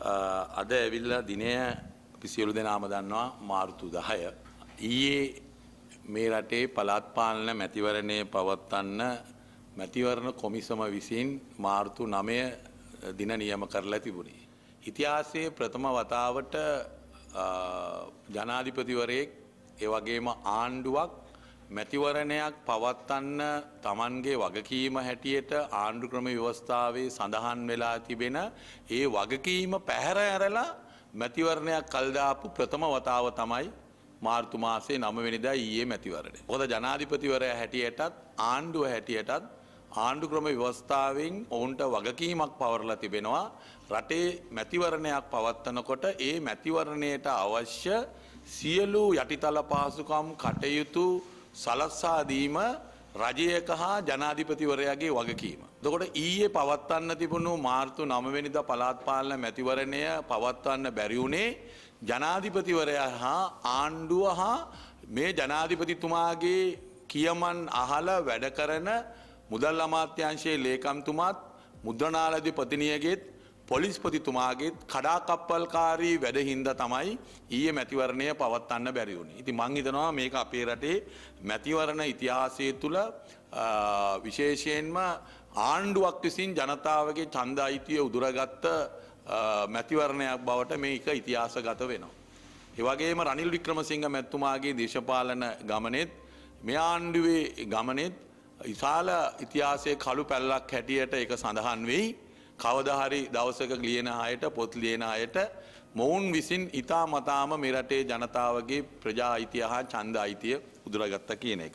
අද ඇවිල්ලා දිනය අපි සියලු දෙනාම දන්නවා මාර්තු 10. ඊයේ මේ රටේ පළාත් පාලන මැතිවරණය පවත්වන්න මැතිවරණ කොමිසම විසින් මාර්තු 9 දින නියම කරලා තිබුණේ. ඉතිහාසයේ ප්‍රථම වතාවට ජනාධිපතිවරයෙක් ඒ වගේම ආණ්ඩුවක් මැතිවරණයක් පවත්වන්න තමන්ගේ වගකීම හැටියට ආණ්ඩු ක්‍රම ව්‍යවස්ථාවේ සඳහන් වෙලා තිබෙන ඒ වගකීම පැහැර ඇරලා මැතිවරණයක් කල්දාපු ප්‍රථම වතාව තමයි මාර්තුමාසේ නමවෙනිදා ඊයේ මැතිවරණේ. හොද ජනාධිපතිවරය හැටියටත් ආණ්ඩුව හැටියටත් ආණ්ඩු ක්‍රම ව්‍යවස්ථාවෙන් ඔවුන්ට වගකීමක් පවරලා තිබෙනවා රටේ මැතිවරණයක් පවත්වනකොට ඒ මැතිවරණයට අවශ්‍ය සියලු යටිතල පහසුකම් කටයුතු සලස්සා දීම රජයක හා ජනාධිපතිවරයාගේ වගකීම. දොකොට ඊයේ පවත්වන්න තිබුණු මාර්තු නමවෙනිද පලාත්පාලන මැතිවරණය පවත්වන්න බැරිවුණේ ජනාධිපතිවරයා හා ආණ්ඩුව හා මේ ජනාධිපතිතුමාගේ කියමන් අහල වැඩ කරන මුදල් අමාත්‍යංශයේ ලේකම්තුමත් මුද්‍රනාලධිපතිනියගෙත් පොලිස්පතිතුමාගේත් කඩාකප්පල්කාරී වැඩහින්ද තමයි ඊයේ මැතිවරණය පවත්වන්න බැරි වුණේ. ඉතින් මං හිතනවා මේක අපේ රටේ මැතිවරණ ඉතිහාසය තුළ විශේෂයෙන්ම ආණ්ඩුවක් විසින් ජනතාවගේ ඡන්ද අයිතිය උදුරගත්ත මැතිවරණයක් බවට මේක ඉතිහාසගත වෙනවා. ඒ වගේම රනිල් වික්‍රමසිංහ මැතිතුමාගේ දේශපාලන ගමනේත් මේ ආණ්ඩුවේ ගමනේත් විශාල ඉතිහාසයේ කළු පැල්ලක් හැටියට ඒක සඳහන් වෙයි. කවදහරි දවසක ලියන අයට පොත් ලියන අයට මොවුන් විසින් ඉතා මතාම මෙරටේ ජනතාවගේ ප්‍රජා අයිතිය හා චන්ද අයිතිය උදුරගත්ත කියන එක.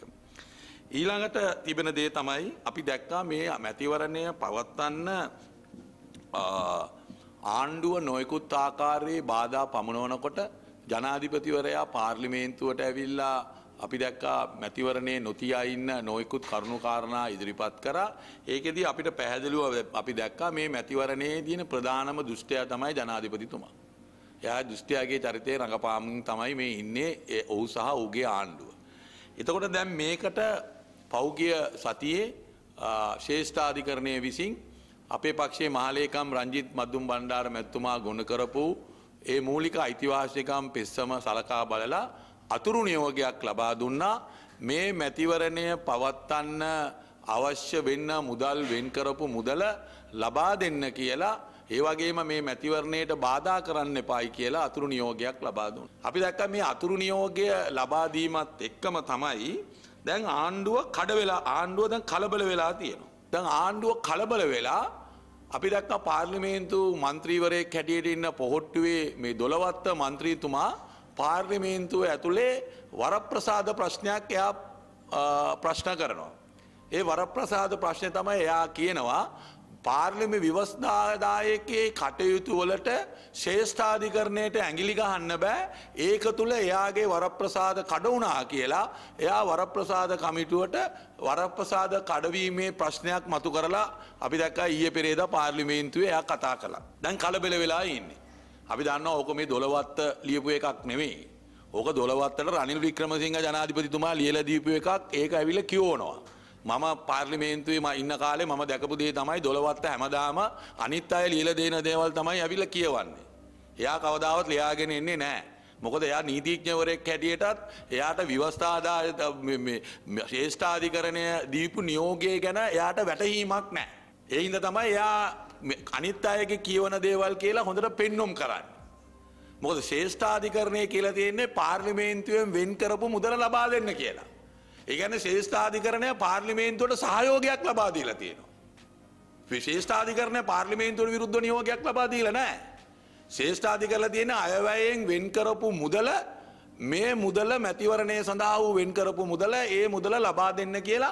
ඊළඟට තිබෙන දේ තමයි අපි දැක්කා මේ මැතිවරණය පවත්වන්න ආණ්ඩුව නොයකුත් ආකාරයේ බාධා පමණවනකොට ජනාධිපතිවරයා පාර්ලිමේන්තුවට ඇවිල්ලා අපි දැක්කා මැතිවරණේ නොතියා ඉන්න නොයෙකුත් කරුණු කාරණා ඉදිරිපත් කරා. ඒකෙදී අපිට පැහැදිලිව අපි දැක්කා මේ මැතිවරණයේ තියෙන ප්‍රධානම දෘෂ්ටයා තමයි ජනාධිපතිතුමා. එයා දෘෂ්ටියාගේ චරිතය රඟපාමින් තමයි මේ ඉන්නේ ඔහු සහ ඔහුගේ ආණ්ඩුව. එතකොට දැන් මේකට පෞගිය සතියේ ශේෂ්ඨාධිකරණය විසින් අපේ පක්ෂේ මහලේකම් රංජිත් මදුම් බණ්ඩාර මැත්තුමා ගොුණ කරපු ඒ මූලික අයිතිවාශයකම් පෙස්සම සලකා බලලා අතුරු නියෝගයක් ලබා දුන්නා මේ මැතිවරණය පවත්වන්න අවශ්‍ය වෙන්න මුදල් වෙන්කරපු මුදල ලබා දෙන්න කියලා ඒවගේම මේ මැතිවරණයට බාධා කරන්න එපායි කියලා අතුරු නියෝගයක් ලබාදුන්. අපි දැක්ක මේ අතුරු නියෝගය ලබාදීමත් එක්කම තමයි දැන් ආණ්ඩුව කඩවෙලා ආණ්ඩුව දැන් කලබල වෙලා තියෙනවා. දැන් ආණ්ඩුව කලබල වෙලා අපි දැක්ක පාර්ලිමේන්තු මන්ත්‍රීවරයෙක් හැටියට ඉන්න පොහොට්ටුවේ මේ දොළවත්ත මන්ත්‍රීතුමා පාර්ලිමේන්තුව ඇතුළේ වරප්‍රසාද ප්‍රශ්නයක් එයා ප්‍රශ්න කරනවා. ඒ වරප්‍රසාද ප්‍රශ්නය තමයි එයා කියනවා පාර්ලිමි විවස්ධාදායකයේ කටයුතු වලට ශේෂ්ඨාධිකරණයට ඇඟිලි ගහන්න බෑ ඒක තුළ එයාගේ වරප්‍රසාද කඩවුනා කියලා එයා වරප්‍රසාද කමිටුවට වරප්‍රසාද කඩවීමේ ප්‍රශ්නයක් මතු කරලා අපි දැක්කා ඊයේ පෙරේද පාර්ලිමේන්තුවේ එයා කතා කළා. දැන් කලබල වෙලා ඉන්නේ. අපි දන්න ඕක මේ දොළවත්ත ලියපු එකක් නෙවෙයි ඕක දොළවත්තට රනිල් වික්‍රමසිංහ ජනාධිපතිතුමා ලියල දීපු එකක් ඒක ඇවිල කියෝනවා. මම පාර්ලිමේන්තුවේ ම ඉන්න කාලේ මම දැකපු දේ තමයි දොළවත්ත හැමදාම අනිත් අය ලියල දේන දේවල් තමයි ඇවිල්ල කියවන්නේ. එයා කවදාවත් ලියාගෙන එන්නේ නෑ. මොකද එයා නීතිඥවරෙක් හැටියටත් එයාට විවස්ථාදා ශේෂ්ඨාධිකරණය දීපු නියෝගය ගැන එයාට වැටහීමක් නෑ. එහින්ද තමයි එයා අනිත් අයගේ කියවන දේවල් කියලා හොඳට පෙන්නුම් කරන්න. මොකද ශේෂ්ඨාධිකරණය කියලා තියෙන්නේ පාර්ලිමේන්තුවෙන් වෙන් කරපු මුදල ලබා දෙන්න කියලා. ඒගැන ශේෂ්ඨාධිකරණය පාර්ලිමේන්තුවට සහයෝගයක් ලබා දීලා තියෙනවා. විශේෂ්ඨාධිකරණය පාර්ලිමේන්තුවට විරුද්ධ නියෝගයක් ලබා දීලා නෑ. ශේෂ්ඨාධි කරලා තියෙන අයවැයෙන් වෙන් කරපු මුදල මේ මුදල මැතිවරණය සඳහා වූ වෙන් කරපු මුදල ඒ මුදල ලබා දෙන්න කියලා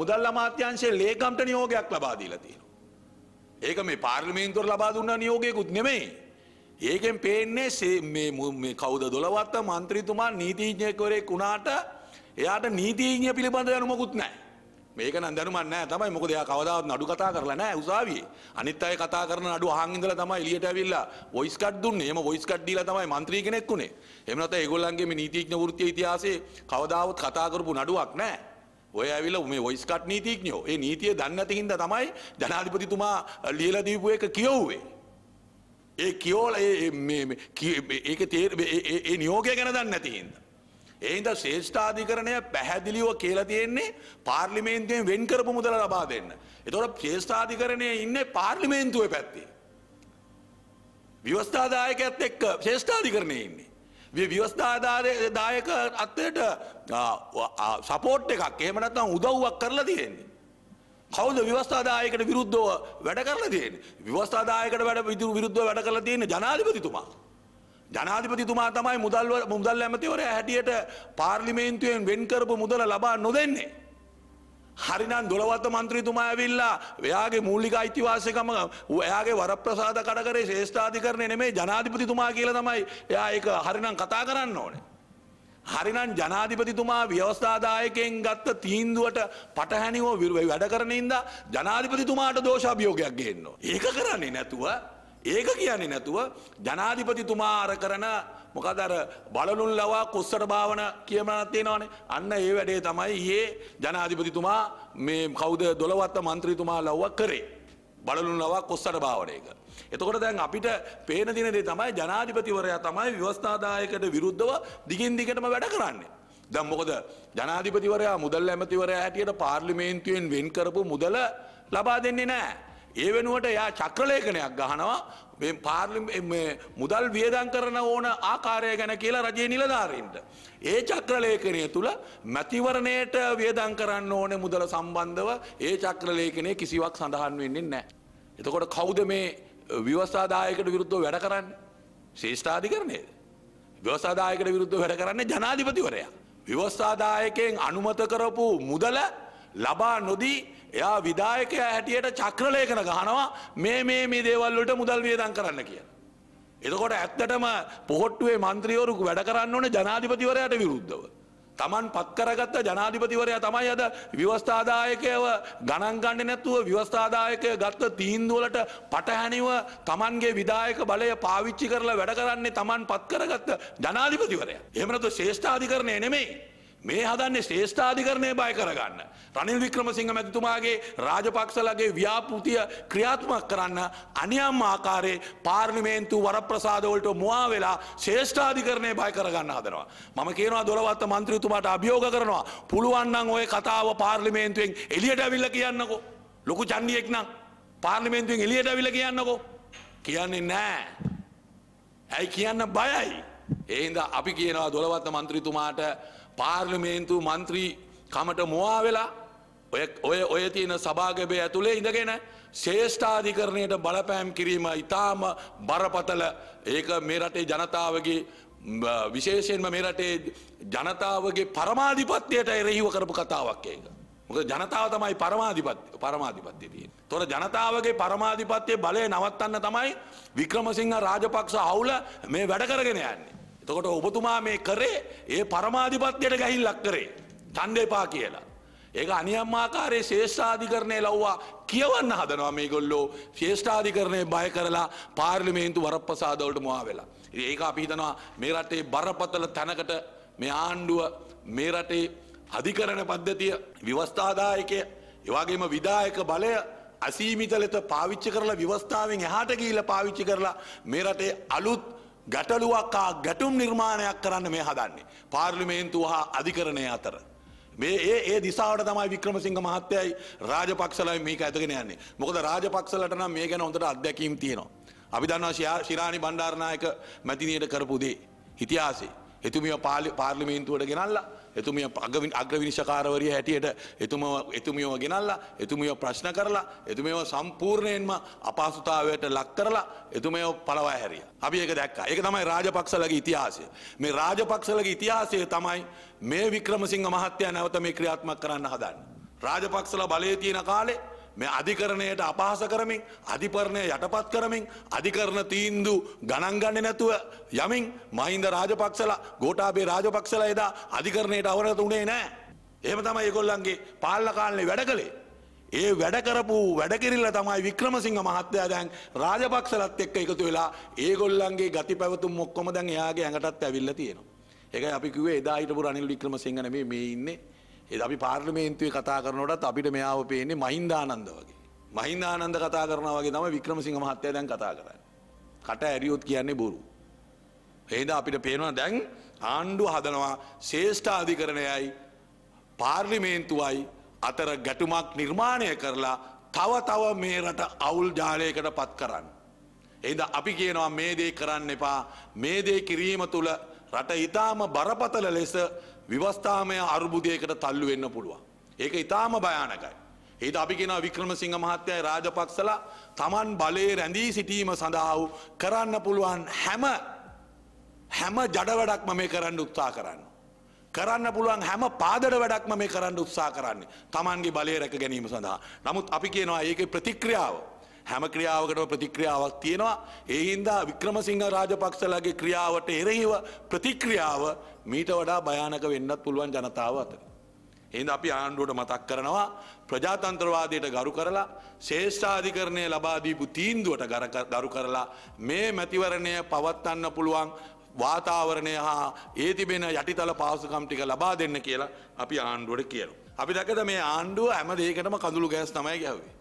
මුදල් අමාත්‍යංශයේ ලේකම්ට නියෝගයක් ලබා දීලා තියෙනවා. ඒක මේ පාර්ලිමේන්තුවට ලබා දුන්නා නියෝගයකුත් නෙමෙයි. ඒකෙන් පේන්නේ මේ කවුද දොළවත්ත මන්ත්‍රීතුමා නීතිඥයෙක්වරයෙක් වුණාට එයාට නීතිඥය පිළිබඳ දැනුමකුත් නැහැ. මේක නම් දැනුමක් නැහැ තමයි මොකද එයා කවදාවත් නඩු කතා කරලා නැහැ උසාවියේ. අනිත් අය කතා කරන නඩු අහන් ඉඳලා තමයි එළියට ඇවිල්ලා වොයිස් කට් දුන්නේ. එහෙම වොයිස් කට් දීලා තමයි മന്ത്രി කෙනෙක් උනේ. එහෙම නැත්නම් ඒගොල්ලන්ගේ මේ නීතිඥ වෘත්තියේ ඉතිහාසයේ කවදාවත් කතා කරපු නඩුවක් නැහැ. ඔය ඇවිල්ලා මේ වොයිස් කට් නීතිඥයෝ ඒ නීතිය දන්නේ නැති හින්දා තමයි ජනාධිපතිතුමා ලියලා දීපු එක කියවුවේ. ඒ කියෝලා ඒ මේ ඒක තේර ඒ නියෝගය ගැන දන්නේ නැති හින්දා. ඒ හින්දා ශ්‍රේෂ්ඨාධිකරණය පැහැදිලිව කියලා තියෙන්නේ පාර්ලිමේන්තුවෙන් වෙන් කරපු මුදල ලබා දෙන්න. ඒතකොට ශ්‍රේෂ්ඨාධිකරණයේ ඉන්නේ පාර්ලිමේන්තුවේ පැත්තේ. ව්‍යවස්ථාදායකයත් එක්ක ශ්‍රේෂ්ඨාධිකරණයේ ඉන්නේ. ව්‍යවස්ථාධාරය දායක අත්වයට සපෝට් එකක් එහෙමනත්නම් උදව්වක් කරලා තියෙන්නේ. කවුද ව්‍යවස්ථාදායකට විරුද්ධව වැඩ කරලා තියෙන්නේ. ව්‍යවස්ථාදායකට වැඩ විරුද්ධව වැඩ කරලා තියෙන්නේ ජනාධිපතිතුමා. ජනාධිපතිතුමා තමයි මුදල් මුදල් ඇමතිවරයා හැටියට පාර්ලිමේන්තුවෙන් වෙන් කරපු මුදල ලබා නොදෙන්නේ. හරිනම් දොළවත්ත මන්ත්‍රීතුමා ඇවිල්ලා එයාගේ මූලික අයිතිවාසකම ඔයාගේ වරප්‍රසාද කඩකරේ ශේෂ්ඨාධිකරණය නෙමේ ජනාධිපතිතුමා කියලා තමයි එයා ඒක හරිනම් කතා කරන්න ඕනේ. හරිනම් ජනාධිපතිතුමා ව්‍යවස්ථාදායකයෙන් ගත්ත තීන්දුවට පටහැනිව වැඩ කරනින්ද ජනාධිපතිතුමාට දෝෂාභියෝගයක් ගේන්න. ඒක කරන්නේ නැතුව ඒක කියන්නේ නැතුව ජනාධිපතිතුමා අර කරන මොකද අර බලනුන් ලවා කුස්සට භාවන කියමනක් තියෙනවානේ. අන්න ඒ වැඩේ තමයි ඊයේ ජනාධිපතිතුමා මේ කවුද 12ත් മന്ത്രിතුමා ලව්ව කරේ. බලනුන් ලවා කුස්සට භාවන එක. එතකොට දැන් අපිට පේන දින දෙ තමයි ජනාධිපතිවරයා තමයි ව්‍යවස්ථාදායකට විරුද්ධව දිගින් දිගටම වැඩ කරන්නේ. දැන් මොකද ජනාධිපතිවරයා මුදල් ඇමතිවරයා හැටියට පාර්ලිමේන්තුවෙන් වෙන් කරපු මුදල ලබා දෙන්නේ නැහැ. ඒ වෙනුවට එයා චක්‍රලේඛනයක් ගහනවා මේ පාර්ලි මුදල් වියදම් කරන ඕන ආකාරය ගැන කියලා රජයේ නිලධාරීන්ට. ඒ චක්‍රලේඛනය තුළ මැතිවරණයට වියදම් කරන්න ඕනේ මුදල සම්බන්ධව ඒ චක්‍රලේඛනයේ කිසිවක් සඳහන් වෙන්නේ නැහැ. එතකොට කවුද මේ ව්‍යවස්ථාදායකට විරුද්ධව වැඩ කරන්නේ? ශේෂ්ඨාධිකරණයේද? ව්‍යවස්ථාදායකට විරුද්ධව වැඩ කරන්නේ ජනාධිපතිවරයා. ව්‍යවස්ථාදායකයෙන් අනුමත කරපු මුදල ලබා නොදී එයා විදායකයා හැටියට චක්‍රලේඛන ගහනවා මේ මේ මේ දේවල්ලට මුදල් වියදම් කරන්න කිය. එතකොට ඇත්තටම පොහොට්ටුවේ මන්ත්‍රියවරු වැඩ කරන්න ඕන ජනාධිපතිවරයට විරුද්ධව. තමන් පත්කරගත්ත ජනාධිපතිවරයා තමයි අද ව්‍යවස්ථාදායකයව ගණන්ගන්න නැතුව ව්‍යවස්ථාදායකය ගත්ත තීන්දුවලට පටහැනිව තමන්ගේ විදායක බලය පාවිච්චි කරලා වැඩ කරන්නේ තමන් පත්කරගත්ත ජනාධිපතිවරයා. එහෙම නැත්නම් ශ්‍රේෂ්ඨාධිකරණය නෙමෙයි. මේ හදන්නේ ශ්‍රේෂ්ඨාධිකරණය බය කරගන්න. රනිල් වික්‍රමසිංහ මැතිතුමාගේ රාජපක්ෂලගේ ව්‍යාපෘතිය ක්‍රියාත්මක කරන්න අනියම් ආකාරයේ පාර්ලිමේන්තු වරප්‍රසාදවලට මුවා වෙලා ශ්‍රේෂ්ඨාධිකරණය බය කරගන්න හදනවා. මම කියනවා දොළවත්ත මන්ත්‍රීතුමාට අභියෝග කරනවා. පුළුවන් නම් ওই කතාව පාර්ලිමේන්තුවෙන් එළියට අවිල්ලා කියන්නකෝ. ලොකු චණ්ඩියෙක් නම් පාර්ලිමේන්තුවෙන් එළියට අවිල්ලා කියන්නකෝ. කියන්නේ නැහැ. ඇයි කියන්න බයයි. ඒ හින්දා අපි කියනවා දොළවත්ත මන්ත්‍රීතුමාට පාර්ලිමේන්තු මන්ත්‍රී කමට මොවා වෙලා ඔය ඔය තියෙන සභාගබය ඇතුළේ ඉඳගෙන ශේෂ්ඨාධිකරණයට බලපෑම් කිරීම ඉතාම බරපතල ඒක මේ රටේ ජනතාවගේ විශේෂයෙන්ම මේ රටේ ජනතාවගේ පරමාධිපත්‍යයට එරෙහිව කරපු කතාවක් ඒක. මොකද ජනතාව තමයි පරමාධිපත්‍ය පරමාධිපත්‍ය තියෙන්නේ. තොර ජනතාවගේ පරමාධිපත්‍ය බලය නවත්තන්න තමයි වික්‍රමසිංහ රාජපක්ෂ අවුල මේ වැඩ කරගෙන යන්නේ. එතකොට ඔබතුමා මේ කරේ ඒ පරමාධිපත්යට ගැහිල්ලක් කරේ ඡන්ද එපා කියලා. ඒක අනියම් ආකාරයේ ශේෂ්ඨාධිකරණය ලව්වා කියවන්න හදනවා මේගොල්ලෝ ශේෂ්ඨාධිකරණය බය කරලා පාර්ලිමේන්තු වරප්‍රසාදවලට මුවා වෙලා. ඉතින් ඒක අපි හිතනවා මේ රටේ බරපතල තැනකට මේ ආණ්ඩුව මේ රටේ අධිකරණ පද්ධතිය විවස්ථාදායකය එවාගේම විදායක බලය අසීමිත ලෙස පාවිච්චි කරලා විවස්ථාවෙන් එහාට ගිහිල්ලා පාවිච්චි කරලා මේ රටේ අලුත් ගැටලුවක් ආ ගැටුම් නිර්මාණයක් කරන්න මේ හදන්නේ. පාර්ලිමේන්තුව හා අධිකරණය අතර. මේ ඒ ඒ දිසාවට තමයි වික්‍රමසිංහ මහත්තයයි රාජපක්ෂලයි මේක ඇතගෙන යන්නේ. මොකද රාජපක්ෂලට නම් මේ ගැන හොඳට අත්දැකීම් තියෙනවා. අපි දන්නවා ශිරාණි බණ්ඩාරනායක මැතිනියට කරපු දේ. ඉතිහාසයේ එතුමිය පාර්ලිමේන්තුවට ගෙනල්ලා එතුමිය අගවින් අග්‍රවිනිශකාරවරිය හැටියට එතුම එතුමියව ගෙනල්ලා එතුමිය ප්‍රශ්න කරලා එතුමියව සම්පූර්ණයෙන්ම අපහසුතාවයට ලක් කරලා එතුමියව පළවා හැරිය. අපි ඒක දැක්කා. ඒක තමයි රාජපක්ෂලගේ ඉතිහාසය. මේ රාජපක්ෂලගේ ඉතිහාසය තමයි මේ වික්‍රමසිංහ මහත්තයා නැවත මේ ක්‍රියාත්මක කරන්න හදන්නේ. රාජපක්ෂලා බලයේ තියෙන කාලේ මේ අධිකරණයට අපහස කරමින් අධිපරණය යටපත් කරමින් අධිකරණ තීන්දු ගණන් ගන්නේ නැතුව යමින් මහින්ද රාජපක්ෂලා ගෝඨාභය රාජපක්ෂලා එදා අධිකරණයට අවරත උනේ නැහැ. එහෙම තමයි ඒගොල්ලන්ගේ පාලන කාලේ වැඩ කළේ. ඒ වැඩ කරපු වැඩ කිරිල්ල තමයි වික්‍රමසිංහ මහත්තයා දැන් රාජපක්ෂලත් එක්ක එකතු වෙලා ඒගොල්ලන්ගේ ගති පැවතුම් ඔක්කොම දැන් එයාගේ ඇඟටත් ඇවිල්ලා තියෙනවා. ඒකයි අපි කිව්වේ එදා හිටපු රනිල් වික්‍රමසිංහ නෙමෙයි මේ ඉන්නේ එ අපි පාර්ලිමේන්තුවේ කතා කරනටත් අපිට මෙයාව පේන්නේ මහින්දානන්ද වගේ මහින්දානන්ද කතා කරන වගේ තම වික්‍රමසිංහ මහත්තය දැන් කතා කරන්න කට ඇරියොත් කියන්නේ බොරු එහිද අපිට පේනවා දැන් ආණ්ඩු හදනවා ශේෂ්ඨ අධිකරණයයි පාර්ලිමේන්තුවයි අතර ගැටුමක් නිර්මාණය කරලා තව තව මේ රට අවුල් ජාලයකට පත් කරන්න. එයිද අපි කියනවා මේ දේ කරන්න එපා මේ දේ කිරීම තුළ රට ඉතාම බරපතල ලෙස විවස්ථාමය අර්බුදයකට තල්ලු වෙන්න පුළුවන්. ඒක ඉතාම භයානකයි. ඒද අපි කෙන වික්‍රමසිංහ මහත්තයයි රාජපක්සල තමන් බලේ රැඳී සිටීම සඳහා කරන්න පුළුවන් හැම හැම ජඩවැඩක්ම මේ කරන්න උත්සා කරන්න. කරන්න පුළුවන් හැම පාදට වැඩක්ම මේ කරන්න උත්සා කරන්නේ තමන්ගේ බලය රැක ගැනීම සඳහා. නමුත් අපි කියනවා ඒක ප්‍රතික්‍රියාව. හැම ක්‍රියාවකටම ප්‍රතික්‍රියාවක් තියෙනවා. ඒ හින්දා වික්‍රමසිංහ රාජපක්ෂලගේ ක්‍රියාවට එරෙහිව ප්‍රතික්‍රියාව මීට වඩා භයානක වෙන්නත් පුළුවන් ජනතාව අතර. එහෙනම් අපි ආණ්ඩුවට මතක් කරනවා ප්‍රජාතන්ත්‍රවාදයට ගරු කරලා ශේෂ්ඨාධිකරණය ලබා දීපු තීන්දුවට ගරු කරලා මේ මැතිවරණය පවත්වන්න පුළුවන් වාතාවරණය හා ඒ තිබෙන යටිතල පාසුකම් ටික ලබා දෙන්න කියලා අපි ආණ්ඩුවට කියනවා. අපි දැකද මේ ආණ්ඩුව හැම දෙයකටම කඳුළු ගෑස් තමයි ගැහුවේ.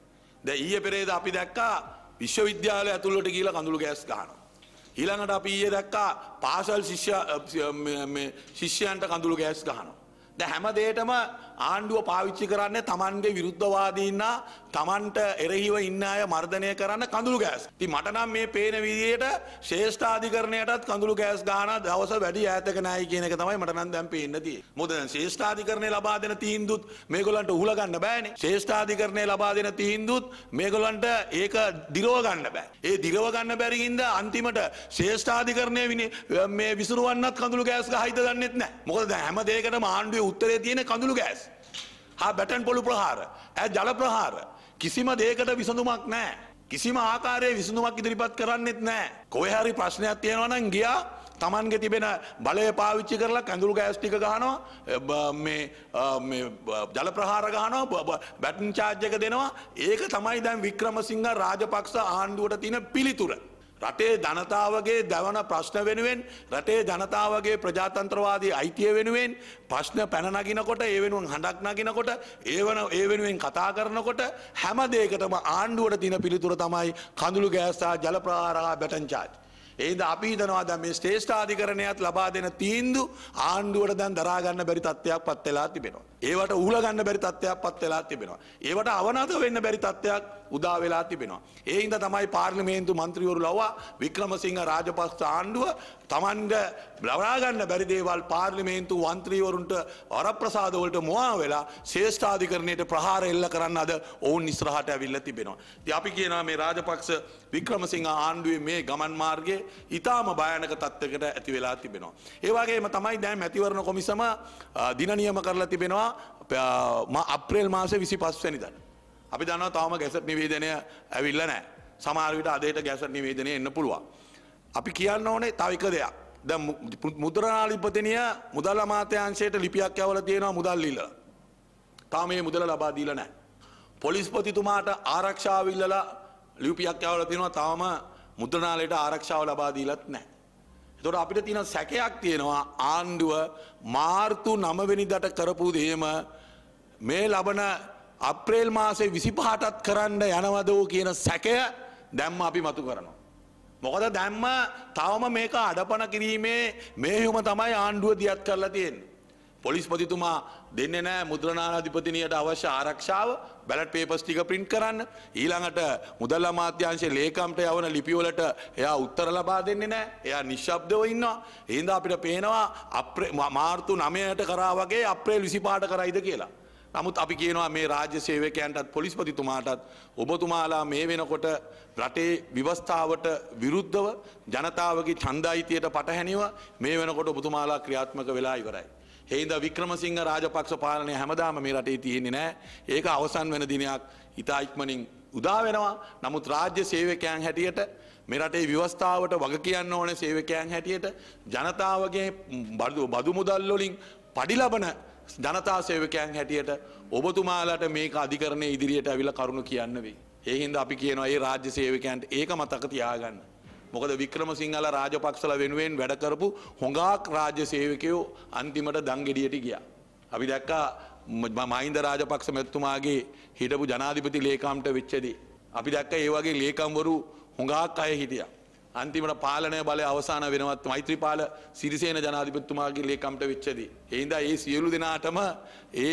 දැ ඊය පෙරේද අපි දැක්කා විශ්වවිද්‍යාල ඇතුළට කියල කඳුළු ගෑස් ගහන. හිළඟට අපි ඊය දැක්කා පාසල් ශිෂ්‍යන්ට කඳුළු ගෑස් ගහන. ද හැම දේටම ආණ්ඩුව පාවිච්චි කරන්න තමන්ගේ විරුද්ධවාදීන්න තමන්ට එරෙහිව ඉන්න අය මර්ධනය කරන්න කඳුළු ගෑස්. ති මටනම් මේ පේන විදියට ශේෂ්ඨාධිකරණයටත් කඳුළු ගෑස් ගාන දවස වැඩි ඇතක නෑ කියනක තමයි මටනම් දැම් පේන්නති. මුද ශේෂ්ඨාධිකරණය ලබා දෙන තීන්දුත් මේගොලන්ට හුලගන්න බෑන ශේෂ්ඨාධිකරණය ලබා දෙන තීන්දුත් මේගොලන්ට ඒක දිරෝගන්න බෑ. ඒ දිරවගන්න බැරිහින්ද අන්තිමට ශේෂ්ඨාධිකරණය විනි මේ විසරුවන්නත් කඳුළු ගෑස් හිත දන්නෙත් නෑ මොකද හැම දෙකට ආණ්ඩුවේ උත්තරේ තියෙන කඳුළු ගෑස්. හා බැටන් පොළු ප්‍රහාර ඇ ජල ප්‍රහාර කිසිම දේකට විසඳුමක් නෑ. කිසිම ආකාරය විසඳුමක් ඉදිරිපත් කරන්නෙත් නෑ. කොහරි ප්‍රශ්නයක් තියෙනවනන් ගියා තමන්ගෙ තිබෙන බලය පාවිච්චි කරලා කැඳුරු ගෑස්ටික ගහනවා ජල ප්‍රහාර ගහනවා බැටන් චාර්්ජක දෙනවා ඒක තමයි දැන් වික්‍රමසිංහ රාජපක්ෂ ආණ්ඩුවට තින පිළිතුර. රටේ ජනතාවගේ දැවන ප්‍රශ්න වෙනුවෙන් රටේ ජනතාවගේ ප්‍රජාතන්ත්‍රවාදී අයිතිය වෙනුවෙන් ප්‍රශ්න පැනනගිනකොට ඒ වෙනුවෙන් හඬක් නගිනකොට ඒවන ඒ වෙනුවෙන් කතා කරනකොට හැම දෙයකටම ආණ්ඩුවට තින පිළිතුර තමයි කඳුළු ගෑස්සා ජලප්‍රහාරා බැටන්චාච්. ඒද අපිදනවා දැ මේ ශ්‍රේෂ්ඨාධිකරණයත් ලබා දෙන තීන්දු ආණ්ඩුවට දැන් දරාගන්න බැරි තත්වයක් පත් වෙලා තිබෙනවා. ඒවට ඌලගන්න බැරි තත්වයක් පත් වෙලා තිබෙනවා. ඒවට අවනත වෙන්න බැරි තත්වයක් උදා වෙලා තිබෙනවා. ඒ හින්දා තමයි පාර්ලිමේන්තු මන්ත්‍රීවරු ලව්වා වික්‍රමසිංහ රාජපක්ෂ ආණ්ඩුව Tamanට ලබා ගන්න බැරි දේවල් පාර්ලිමේන්තු මන්ත්‍රීවරුන්ට වරප්‍රසාද වලට මුවා වෙලා ශේෂ්ඨාධිකරණයට ප්‍රහාර එල්ල කරන්න අද ඔවුන් ඉස්සරහට ඇවිල්ලා තිබෙනවා. ඉතින් අපි කියනවා මේ රාජපක්ෂ වික්‍රමසිංහ ආණ්ඩුවේ මේ ගමන් මාර්ගයේ ඊටාම භයානක තත්ත්වයකට ඇති වෙලා තිබෙනවා. ඒ වගේම තමයි දැන් මැතිවරණ කොමිසම දින නියම කරලා තිබෙනවා අප්‍රේල් මාසේ 25 වෙනිදා. අපි දන්නවා තවම ගැසට් නිවේදනය ඇවිල්ල නෑ සමාරවිට අදේට ගැසට් නිවේදනය එන්න පුළුවන්. අපි කියන්න ඕනේ තවික දෙයක් ද මුදරනාලිපතනය මුදල් අමාත්‍යංශයට ලිපියක් ඇවල තියෙනවා මුදල්ලිල. තාම මේ මුදල ලබා දීල නෑ. පොලිස්පතිතුමාට ආරක්ෂාවිල්ලලා ලිපියක් ඇවල තියෙනවා තාම මුද්‍රනාලයට ආරක්ෂාව ලබා දීලත් නෑ. තොට අපිට තියෙන සැකයක් තියෙනවා ආණ්ඩුව මාර්තු නමවෙනිදට කරපු දේම මේ ලබන අප්‍රේල් මාසේ විසිපහටත් කරන්න යනවදෝ කියන සැකය දැම්ම අපි මතු කරනවා. මොකද දැම්ම තවම මේක අඩපන කිරීමේ මේහුම තමයි ආණ්ඩුව දියත් කරලා තියෙන්. පොලිස්පතිතුමා දෙන්න නෑ මුද්‍රනාධිපතිනයට අවශ්‍ය ආරක්ෂාව බැලට පේපස් ටික පින්ට් කරන්න ඊළඟට මුදල් අමාත්‍යංශයේ ලේකම්ට යවන ලිපිවලට එයා උත්තර ලබා දෙන්නේ නෑ එයා නිශ්ශබ්දව ඉන්නවා එහෙනම් අපිට පේනවා අප්‍රේ මාර්තු 9ට කරා වගේ අප්‍රේල් 25ට කරයිද කියලා නමුත් අපි කියනවා මේ රාජ්‍ය සේවකයන්ටත් පොලිස්පතිතුමාටත් ඔබතුමාලා මේ වෙනකොට රටේ විවස්ථාවට විරුද්ධව ජනතාවගේ චන්දායිතියට පටහැනිව මේ වෙනකොට ඔබතුමාලා ක්‍රියාත්මක වෙලා ඉවරයි. හෙයිද වික්‍රමසිංහ රාජපක්ෂ පාලනය හැමදාම මේ රටේ තියෙන්නේ නෑ ඒක අවසන් වෙන දිනයක් ඉතා ඉක්මනින් උදා වෙනවා නමුත් රාජ්‍ය සේවකයන් හැටියට මෙරටේ විවස්ථාවට වග කියන්න ඕන සේවකයන් හැටියට ජනතාවගේ බදු මුදල්ලොලින් පඩිලබන ජනතා සේවකයන් හැටියට ඔබතුමාලට මේ අධිකරණය ඉදිරියට ඇවිල කරුණු කියන්න වෙයි. ඒහින්ද අපි කියනවා ඒ රාජ්‍ය සේවකයන්ට ඒක මතක තියාගන්න. මොකද වික්‍රම සිංහල රාජපක්ෂල වෙනුවෙන් වැඩකරපු හොඟාක් රාජ්‍ය සේවකයෝ අන්තිමට දංගෙඩියට ගියා. අපි දැක්කා මහින්ද රාජපක්ෂ මෙත්තුමාගේ හිටපු ජනාධිපති ලේකම්ට වෙච්චදී. අපි දැක්ක ඒ වගේ ලේකම්වරු හොඟාක් අය හිටියා. අන්තිමට පාලනය බලය අවසාන වෙනවත් මෛත්‍රීපාල සිරිසේන ජනාධිපතිතුමාගේ ලේකම්ට වෙච්චදී. එයින්දා ඒ සියලු දෙනාටම ඒ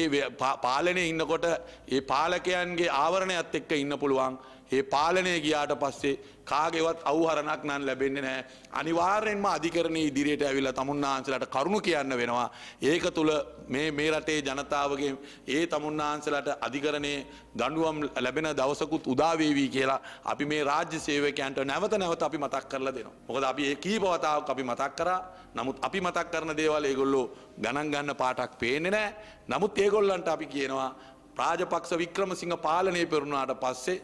පාලනය ඉන්නකොට ඒ පාලකයන්ගේ ආවරණයත් එක්ක ඉන්න පුළුවන් ඒ පාලනය ගියාට පස්සේ කාගේවත් අවහරණක් නම් ලැබෙන්නේ නැහැ. අනිවාර්යෙන්ම අධිකරණයේ ඉදිරියට ඇවිල්ලා තමුන්නාන්සලාට කරුණු කියන්න වෙනවා. ඒක තුල මේ මේ රටේ ජනතාවගේ ඒ තමුන්නාන්සලාට අධිකරණයේ දඬුවම් ලැබෙන දවසකුත් උදා වේවි කියලා අපි මේ රාජ්‍ය සේවකයන්ට නැවත නැවත අපි මතක් කරලා දෙනවා. මොකද අපි ඒ කීප වතාවක් අපි මතක් කරා. නමුත් අපි මතක් කරන දේවල් ඒගොල්ලෝ ගණන් ගන්න පාටක් පේන්නේ නැහැ. නමුත් ඒගොල්ලන්ට අපි කියනවා රාජපක්ෂ වික්‍රමසිංහ පාලනය පෙරුණාට පස්සේ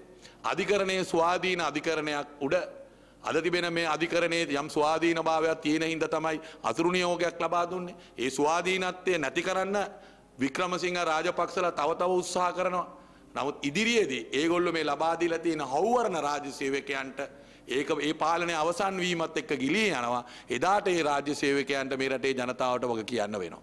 අධිකරණය ස්වාධීන අධිකරණයක් උඩ අද තිබෙන මේ අධිකරණයේ යම් ස්වාධීන භාවයක් තියෙන හින්දා තමයි අතුරු නියෝගයක් ලබා දුන්නේ. ඒ ස්වාධීනත්වය නැති කරන්න වික්‍රමසිංහ රාජපක්ෂලා තව තව උත්සාහ කරනවා. නමුත් ඉදිරියේදී ඒගොල්ලෝ මේ ලබා දීලා තියෙන හවුවරණ රාජ්‍ය සේවකයන්ට ඒක ඒ පාලනය අවසන් වීමත් එක්ක ගිලී යනවා. එදාට ඒ රාජ්‍ය සේවකයන්ට මේ රටේ ජනතාවට වග කියන්න වෙනවා.